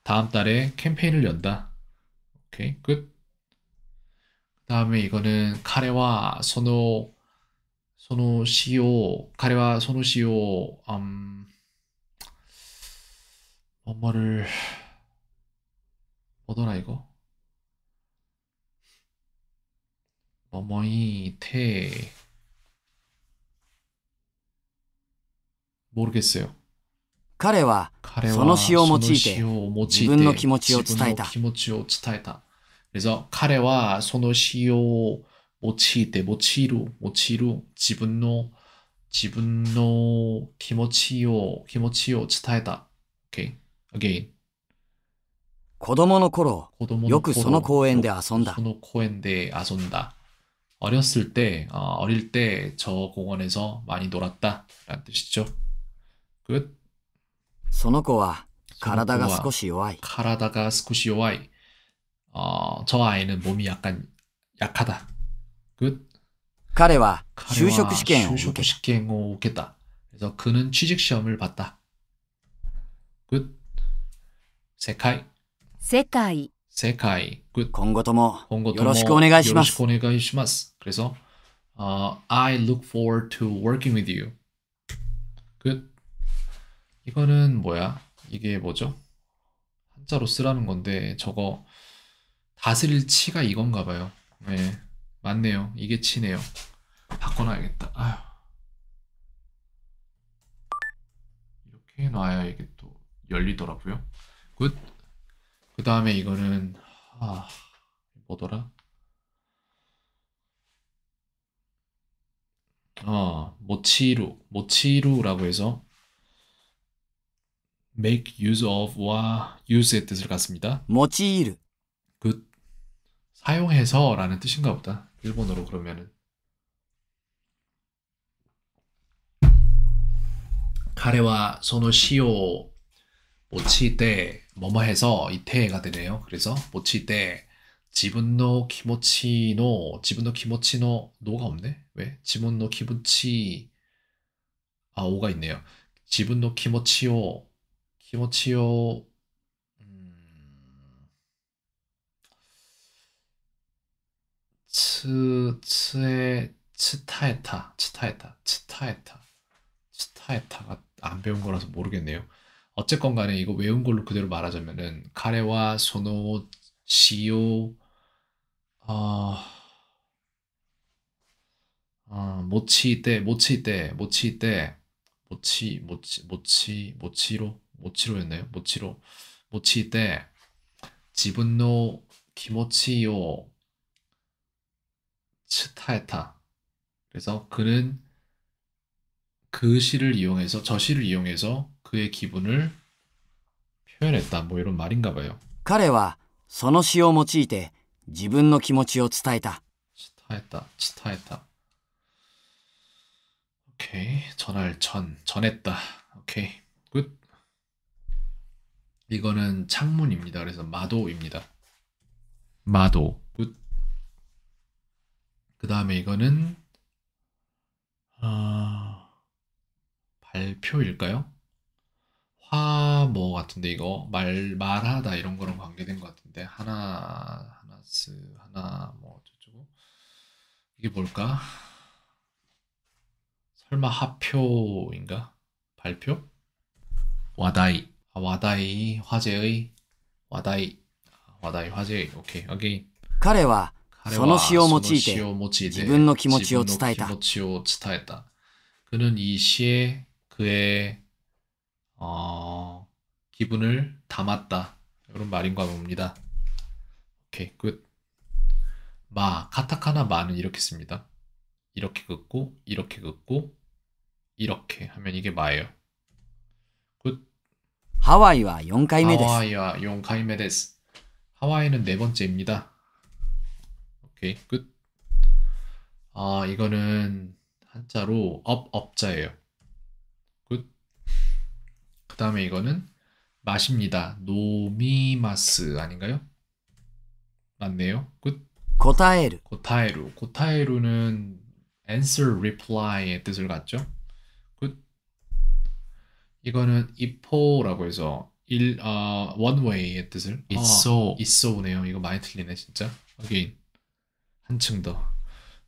Speaker 1: 다음 달에 캠페인을 연다. 오케이 끝. 다음에 이거는 카레와 소노 소노 시오 카레와 소노 시오 음 뭐뭐를 뭐더라 이거 思いて모르겠어요彼はその詩を用いて自分の気持ちを伝えた。気持ちを伝えた。彼はその詩を用いて、用いる、用いる、自分の、自分の気持ちを、気持ちを伝えた。Okay. Again. 子供の頃、よくその公園で遊んだ。その公園で遊んだ。 어렸을 때, 어, 어릴 때 저 공원에서 많이 놀았다. 라는 뜻이죠. 끝. 그 体が少し弱い体が少し弱い. 어, 저 아이는 몸이 약간 약하다. 끝. 그 彼は就職試験を就職試受けた. 그래서 그는 취직 시험을 봤다. 끝. 그 세카이.
Speaker 2: 세카이.
Speaker 1: 世界 good 今後ともよろしくお願いします。よろしくお願いします。그래서 uh, I look forward to working with you. good 이거는 뭐야? 이게 뭐죠? 한자로 쓰라는 건데 저거 다스릴 치가 이건가 봐요. 네. 맞네요. 이게 치네요. 바꿔놔야겠다. 아휴. 이렇게 놔야 이게 또 열리더라고요. 굿. 그 다음에 이거는 아, 뭐더라? 어, 모치루, 모치루라고 해서 make use of와 use의 뜻을 갖습니다. 모치루. 그 사용해서라는 뜻인가 보다. 일본어로 그러면은 가레와 その시오 모치때 뭐뭐 해서 이태가 되네요. 그래서 모치때 지분노 키모치노 지분노 키모치노 노가 없네. 왜? 지분노 키모치 아 오가 있네요. 지분노 키모치요 키모치요 음, 츠 츠에 치타에타 치타에타 치타에타 치타에타가 안 배운 거라서 모르겠네요. 어쨌건 간에 이거 외운 걸로 그대로 말하자면은 카레와 소노 시오 어, 아, 아, 모치 때 모치 때 모치 때 모치 모치 모치 모치로 모치로였나요? 모치로 모치 때 지분노 기모치요 츠타에타 그래서 그는 그 시를 이용해서 저 시를 이용해서 그의 기분을 표현했다. 뭐 이런 말인가 봐요.
Speaker 3: 그はその詩を用いて自分の気持ちを伝えた
Speaker 1: 치타했다. 치타했다. 전할 전 전했다. 오케 굿. 이거는 창문입니다. 그래서 마도입니다. 마도. 굿. 그다음에 이거는 아 발표일까요? 화뭐 같은데 이거 말 말하다 이런 거랑 관계된 것 같은데 하나 하나스 하나 뭐어쩌고 이게 뭘까? 설마 하표인가? 발표? 와다이 아, 와다이 화제의 와다이 아, 와다이 화제의 오케이 여기 彼はその詩を用いて自分の気持ちを伝えた그는이시에그의 어, 기분을 담았다. 이런 말인가 봅니다. 오케이, 끝. 마, 카타카나 마는 이렇게 씁니다. 이렇게 긋고, 이렇게 긋고, 이렇게 하면 이게 마예요. 굿. 하와이와
Speaker 3: 4回目です. 하와이와
Speaker 1: 4回目です. 하와이는 네 번째입니다. 오케이, 끝. 아, 이거는 한자로 업, 업자예요. 그 다음에 이거는 마십니다. 노미마스 아닌가요? 맞네요. 끝. 고타에루. 고타에루. 고타에루는 answer reply의 뜻을 갖죠. 끝. 이거는 이포라고 해서 일, 어, one way의 뜻을 있어. 있어오네요. 아, 이거 많이 틀리네, 진짜. 여기 한층 더.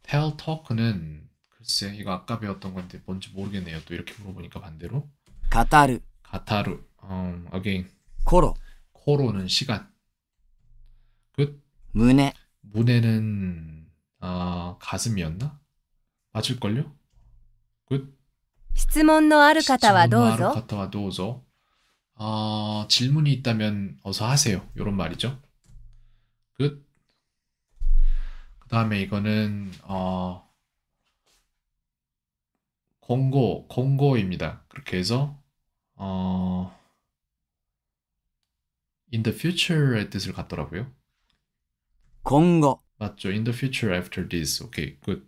Speaker 1: tell talk는 글쎄, 이거 아까 배웠던 건데 뭔지 모르겠네요. 또 이렇게 물어보니까 반대로. 가타르. 가타루. Um, again. 코로. 코로는 시간. 끝. 문에. 문에는 아, 가슴이었나? 맞을걸요? 끝.
Speaker 2: 質問のある方はどうぞ.
Speaker 1: 아, 질문이 있다면 어서 하세요. 요런 말이죠. 끝. 그다음에 이거는 어 공고, 공고입니다. 그렇게 해서 어, in the future의 뜻을 갖더라고요. 今後 맞죠? in the future after this. 오케이, okay, good.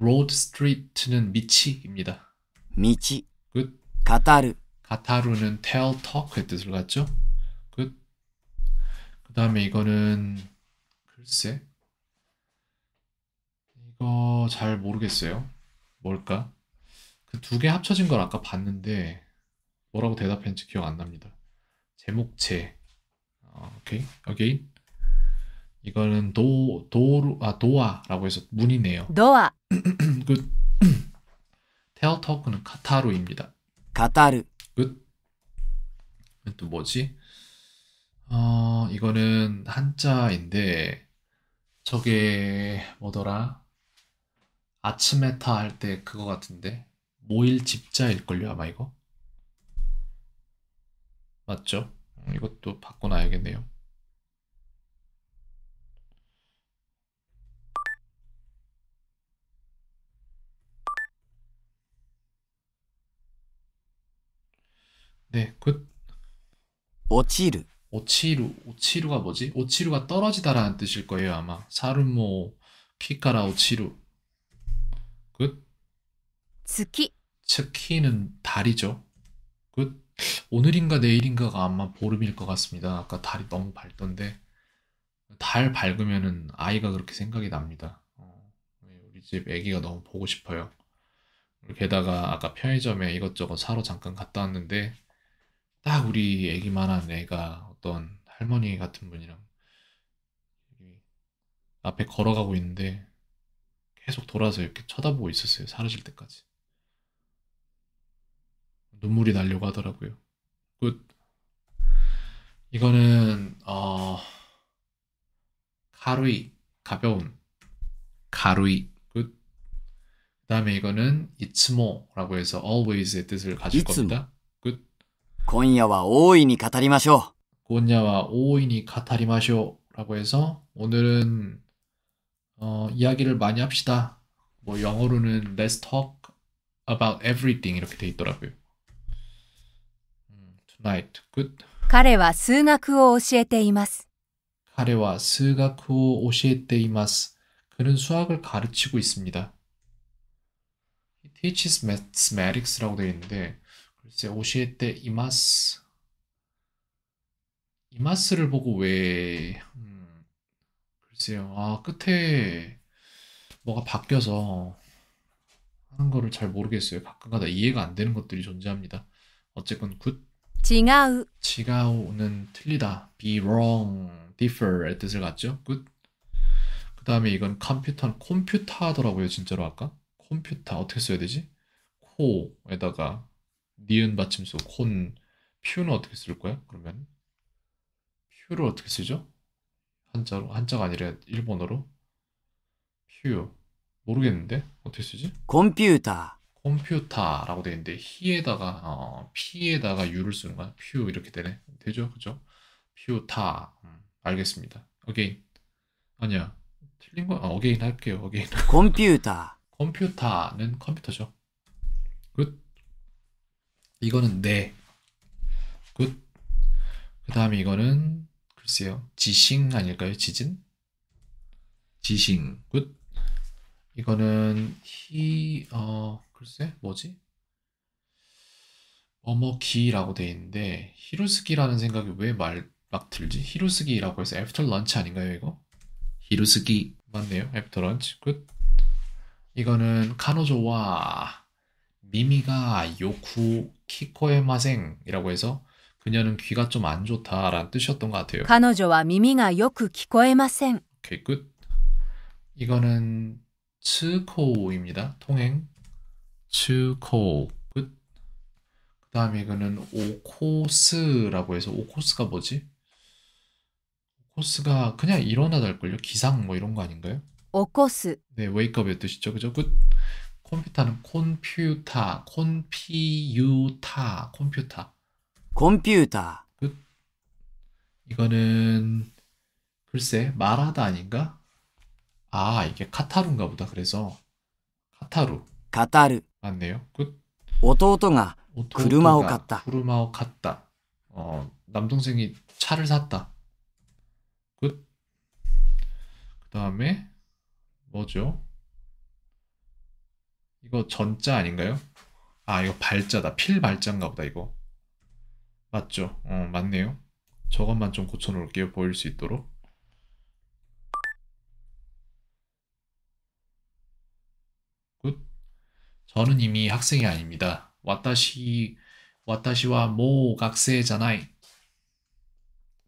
Speaker 1: road street는 미치입니다. 미치 good. 가타르 가타루는 tell, talk의 뜻을 갖죠? good. 그 다음에 이거는 글쎄 이거 잘 모르겠어요. 뭘까? 그두개 합쳐진 걸 아까 봤는데 뭐라고 대답했는지 기억 안 납니다. 제목체. 어, 오케이. 여기 이거는 도 도루 아 도아라고 해서 문이네요. 도아. 그 테어 터크는 카타르입니다. 카타르. 끝. 또 뭐지? 어, 이거는 한자인데 저게 뭐더라? 아침에타 할 때 그거 같은데 모일 집자일걸요 아마 이거 맞죠? 음, 이것도 바꿔놔야겠네요 네, 굿. 오치루. 오치루. 오치루가 뭐지? 오치루가 떨어지다라는 뜻일 거예요, 아마. 사르모 키카라 오치루. 스키. 스키는 달이죠. 그 오늘인가 내일인가가 아마 보름일 것 같습니다. 아까 달이 너무 밝던데 달 밝으면은 아이가 그렇게 생각이 납니다. 어, 네, 우리 집 아기가 너무 보고 싶어요. 게다가 아까 편의점에 이것저것 사러 잠깐 갔다 왔는데 딱 우리 아기만한 애가 어떤 할머니 같은 분이랑 앞에 걸어가고 있는데 계속 돌아서 이렇게 쳐다보고 있었어요. 사라질 때까지. 눈물이 날려고 하더라고요. 굿. 그, 이거는 어 가루이 가벼운 가루이 굿. 그, 그다음에 이거는 이츠모라고 해서 always의 뜻을 가질 겁니다. 굿. 그, 今夜は 오이니 카타리마쇼. 今夜は大いに語りましょ라고 해서 오늘은 어, 이야기를 많이 합시다. 뭐 영어로는 let's talk about everything 이렇게 돼 있더라고요. Right. Good. 彼は数学を教えています。彼は数学を教えています。그는수학을가르치고있습니 다。 He teaches mathematics라고 되어 있는데 글쎄 오시에 때이마 이마스를 보고 왜 음, 글쎄요 아 끝에 뭐가 바뀌어서 하는 거를 잘 모르겠어요 가끔가다 이해가 안 되는 것들이 존재합니다 어쨌건 굿 지가우. 지가우는 틀리다. be wrong, differ의 뜻을 갖죠. good. 그 다음에 이건 컴퓨터, 컴퓨터 더라고요 진짜로 아까. 컴퓨터 어떻게 써야 되지? 코에다가 니은 받침수 콘 퓨는 어떻게 쓸 거야? 그러면 퓨를 어떻게 쓰죠? 한자로 한자가 아니라 일본어로 퓨 모르겠는데 어떻게 쓰지? 컴퓨터 컴퓨터라고 되어 있는데 히에다가 어, 피에다가 유를 쓰는 거야. 퓨 이렇게 되네. 되죠? 그죠? 퓨타. 음, 알겠습니다. 어게인. 아니야. 틀린 거. 어, 게인 할게요. 어게인. 컴퓨터. 컴퓨터는 컴퓨터죠. 굿. 이거는 네. 굿. 그다음에 이거는 글쎄요. 지싱 아닐까요? 지진? 지싱. 굿. 이거는 히어 글쎄 뭐지? 어머기라고 돼 있는데 히로스기라는 생각이 왜 말막 들지? 히로스기라고 해서 애프터 런치 아닌가요 이거? 히로스기 맞네요 애프터 런치 끝 이거는 카노조와 미미가 요쿠 키코의 마생이라고 해서 그녀는 귀가 좀 안 좋다라는 뜻이었던 것 같아요.
Speaker 2: 카노조와 미미가 요쿠 키코에 마생.
Speaker 1: 오케이 끝. 이거는 츠코입니다. 통행. to call 끝. 그 다음에 이거는 오코스라고 해서 오코스가 뭐지? 오코스가 그냥 일어나달걸요? 기상 뭐 이런 거 아닌가요? 오코스 어, 네, 웨이크업의 뜻이죠. 그죠? 끝. 컴퓨터는 콘퓨타, 콘피유타, 컴퓨터. 컴퓨터. 끝. 이거는 글쎄 말하다 아닌가? 아 이게 카타루인가 보다. 그래서 카타루. 카타루. 맞네요. 그弟가車を 갔다. 車を 갔다. 어, 남동생이 차를 샀다. 끝. 그다음에 뭐죠? 이거 전자 아닌가요? 아, 이거 발자다. 필 발자인가 보다, 이거. 맞죠? 어, 맞네요. 저것만 좀 고쳐 놓을게요. 보일 수 있도록. 저는 이미 학생이 아닙니다. 와타시 와타시와 모 각세잖아이.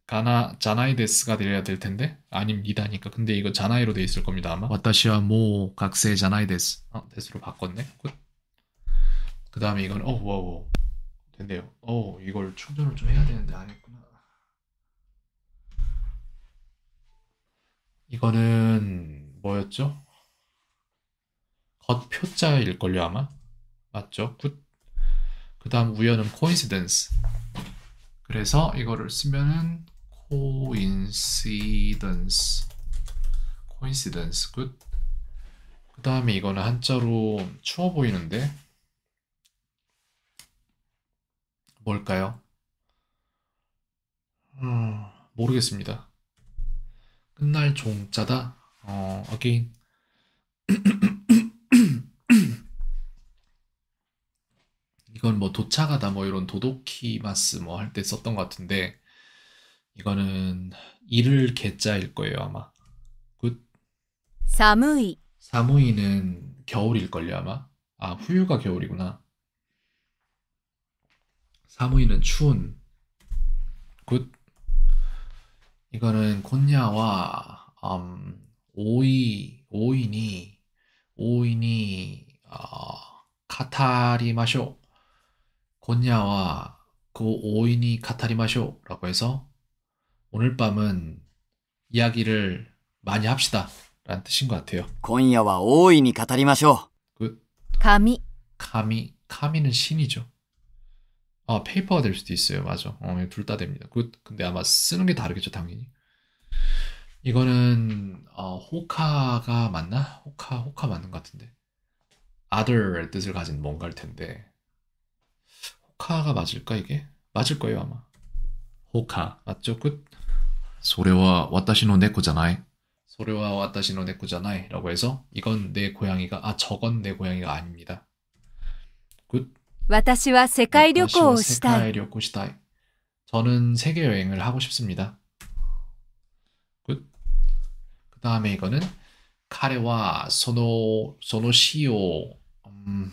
Speaker 1: 가나 자나이 데스가 되어야될 텐데 아닙니다니까 근데 이거 자나이로 돼 있을 겁니다 아마 와타시와 모 각세 자나이 데스 아 어, 데스로 바꿨네 그 다음에 이건 어 와우 된대요 어 이걸 충전을 좀 해야 되는데 안 아, 했구나 이거는 뭐였죠 겉표자일걸요 아마 맞죠? 굿. 그 다음 우연은 코인시 n 스 그래서 이거를 쓰면은 코인시 n 스코인시 n 스 굿. 그 다음에 이거는 한자로 추워 보이는데 뭘까요? 음, 모르겠습니다. 끝날 종자다. 어, again. 이건 뭐 도착하다 뭐 이런 도도키마스 뭐 할 때 썼던 것 같은데 이거는 이를 개자일 거예요 아마. 굿.
Speaker 2: 사무이.
Speaker 1: 사무이는 겨울일 걸요 아마. 아 후유가 겨울이구나. 사무이는 추운. 굿. 이거는 곤야와 음, 오이 오이니 오이니 어, 카타리마쇼 곤야와 그 오인이 카타리마쇼 라고 해서 오늘 밤은 이야기를 많이 합시다 라는 뜻인 것 같아요. 곤야와 오인이 카타리마쇼. 그 감히 감히 카미는 신이죠. 아 페이퍼가 될 수도 있어요. 맞아. 어, 둘다 됩니다. 그 근데 아마 쓰는 게 다르겠죠 당연히. 이거는 어, 호카가 맞나? 호카 호카 맞는 것 같은데. o t h e r 뜻을 가진 뭔가일 텐데 호카가 맞을까 이게? 맞을 거예요 아마. 호카. 맞죠? 끝. 소레와 와それは私の잖아요소い와와は私の猫じ잖아요 라고 해서 이건 내 고양이가 아 저건 내 고양이가 아닙니다.
Speaker 2: 끝. 굿. 私は世이旅行をしたい
Speaker 1: 저는 세계 여행을 하고 싶습니다. 끝. 그다음에 이거는 카레와 소노 소노시오 음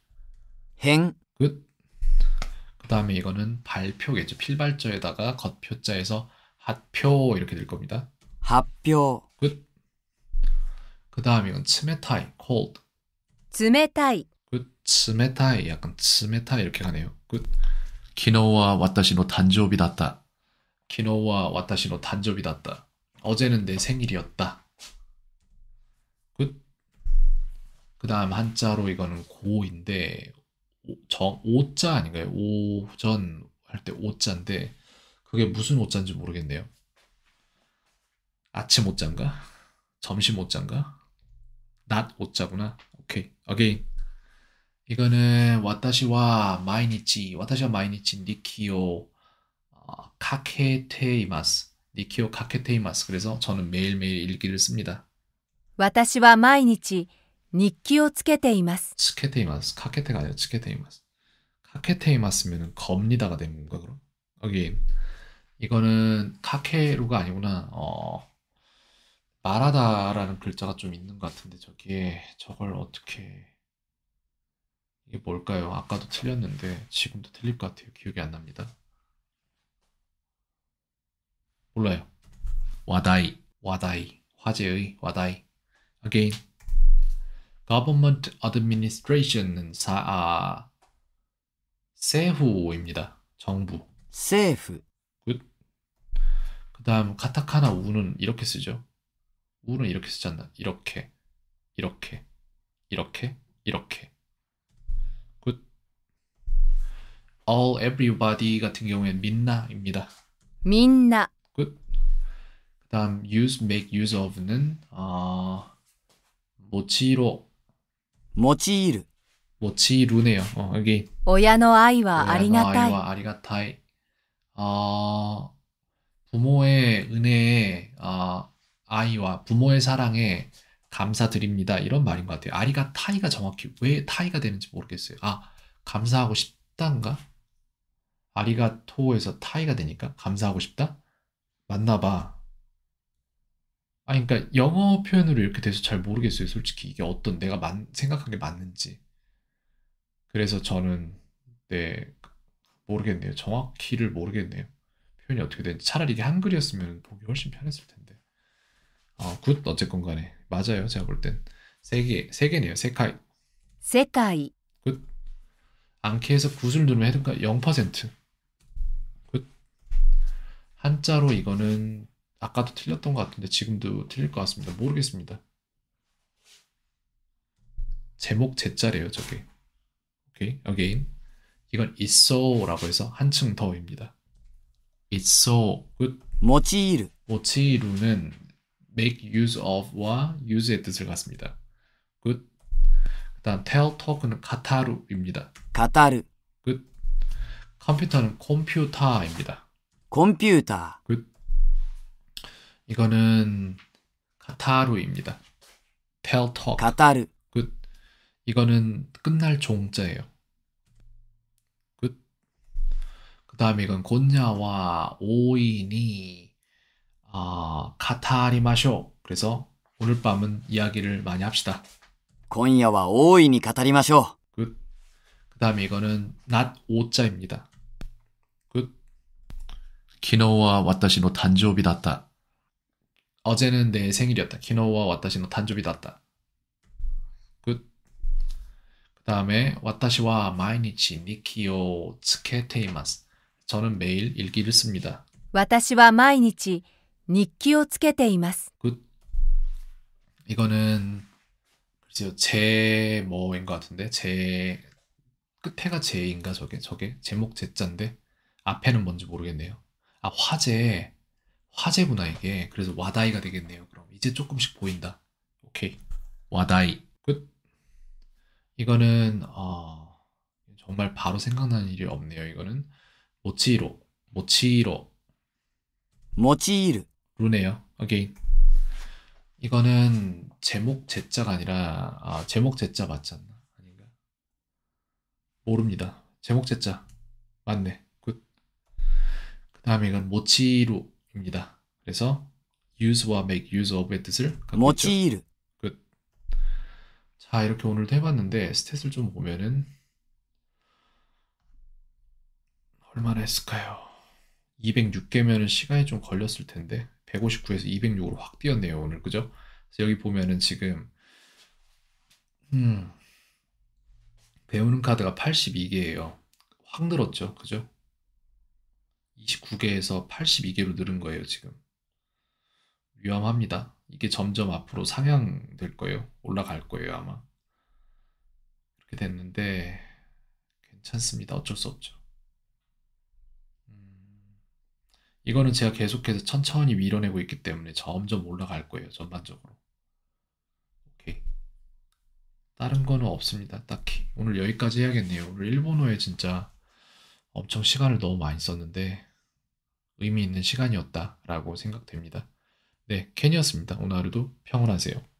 Speaker 1: 행. 끝. 그 다음에 이거는 발표겠죠. 필발자에다가 겉표자에서 합표 이렇게 될 겁니다. 핫표. 끝. 그 다음 이건 츠메타이, cold. 츠메타이. 끝. 츠메타이. 약간 츠메타이 이렇게 가네요. 끝. 키노와 와타시노 단조비 났다. 키노와 와타시노 단조비 났다. 어제는 내 생일이었다. 굿. 그 다음 한자로 이거는 고인데 정, 오자 아닌가요? 오전 할 때 오자인데 그게 무슨 오자인지 모르겠네요. 아침 오자인가? 점심 오자인가? 낮 오자구나. 오케이. again. 이거는 와타시와 마이니치, 와타시와 마이니치 니키오 어, 카케테이마스. 니키오 카케테이마스. 그래서 저는 매일매일 일기를 씁니다.
Speaker 2: 와타시와 마이니치
Speaker 1: 日記をつけています。つけています。かけてが아니라つけています。かけています면은겁니다가된건가그럼 a g 이거는 카케루가 아니구나. 어, 말하다라는 글자가 좀 있는 것 같은데 저기에 저걸 어떻게 이게 뭘까요? 아까도 틀렸는데 지금도 틀릴 것 같아요. 기억이 안 납니다. 몰라요. 와다이, 와다이, 화제의 와다이. Again. government administration은 사아 세후입니다. 정부. 세후. 굿. 그다음 카타카나 우는 이렇게 쓰죠. 우는 이렇게 쓰잖아. 이렇게. 이렇게. 이렇게. 이렇게. 굿. all everybody 같은 경우엔 민나입니다.
Speaker 2: 민나.
Speaker 1: 굿. 그다음 use make use of는 어, 모치로 모치이루. 모치이루네요. 어, 여기.
Speaker 2: 오야노 아이와 아리가타이. 와
Speaker 1: 아리가타이. 아, 부모의 은혜에 아, 아이와 부모의 사랑에 감사드립니다. 이런 말인 것 같아요. 아리가 타이가 정확히 왜 타이가 되는지 모르겠어요. 아, 감사하고 싶단가? 아리가토에서 타이가 되니까 감사하고 싶다? 맞나 봐. 아니 그러니까 영어 표현으로 이렇게 돼서 잘 모르겠어요. 솔직히 이게 어떤 내가 만, 생각한 게 맞는지. 그래서 저는 네 모르겠네요. 정확히를 모르겠네요. 표현이 어떻게 되지 차라리 이게 한글이었으면 보기 훨씬 편했을 텐데. 어, 굿 어쨌건 간에 맞아요. 제가 볼 땐 세 개, 세 개네요. 세카이.
Speaker 2: 세카이.
Speaker 1: 굿. 안케에서 굿을 누르면 해든가 0%. 굿. 한자로 이거는 아까도 틀렸던 것 같은데 지금도 틀릴 것 같습니다. 모르겠습니다. 제목 제자래요, 저게. 오케이, again. 이건 있어라고 해서 한층 더입니다. 있어. 모치이루. 모치이루는 make use of와 use의 뜻을 갖습니다. good. 그다음 tell talk는 가타루입니다. 가타루. good. 컴퓨터는 컴퓨터입니다. 컴퓨터. good. 이거는 가타루입니다 펠톡. 가타르. 굿. 이거는 끝날 종자예요. 굿. 그다음에 이건 곤야와 오이니 아, 가타리마쇼. 그래서 오늘 밤은 이야기를 많이 합시다. 곤야와 오이니 가타리마쇼. 굿. 그다음에 이거는 낮 오자입니다. 굿. 기노와 와타시노 단조비 다 어제는 내 생일이었다. 키노와 와타시노 탄조비다다. 그다음에 와타시와 마이니치 니키요 츠케테이마스. 저는 매일 일기를 씁니다.
Speaker 2: 와타시와 마이니치 니키요 츠케테이마스.
Speaker 1: 굿. 이거는 글쎄요. 제 뭐인 것 같은데. 제 끝에가 제인가 저게? 저게 제목 제자인데 앞에는 뭔지 모르겠네요. 아, 화제 화제구나 에게 그래서 와다이가 되겠네요. 그럼 이제 조금씩 보인다. 오케이. 와다이. 끝. 이거는 어, 정말 바로 생각나는 일이 없네요. 이거는 모치로. 모치로. 모치이르. 루네요. 오케이. 이거는 제목 제자가 아니라 아, 제목 제자 맞지 않나? 아닌가? 모릅니다. 제목 제자 맞네. 굿. 그 다음에 이건 모치로 입니다. 그래서 use와 make use of의 뜻을 모찌르. 끝. 자 이렇게 오늘도 해봤는데 스탯을 좀 보면은 얼마나 했을까요? 206개면은 시간이 좀 걸렸을 텐데 159에서 206으로 확 뛰었네요 오늘 그죠? 그래서 여기 보면은 지금 음, 배우는 카드가 82개예요. 확 늘었죠, 그죠? 29개에서 82개로 늘은 거예요, 지금. 위험합니다. 이게 점점 앞으로 상향될 거예요. 올라갈 거예요, 아마. 이렇게 됐는데, 괜찮습니다. 어쩔 수 없죠. 음. 이거는 제가 계속해서 천천히 밀어내고 있기 때문에 점점 올라갈 거예요, 전반적으로. 오케이. 다른 거는 없습니다, 딱히. 오늘 여기까지 해야겠네요. 오늘 일본어에 진짜 엄청 시간을 너무 많이 썼는데, 의미 있는 시간이었다라고 생각됩니다. 네, 켄이었습니다. 오늘 하루도 평온하세요.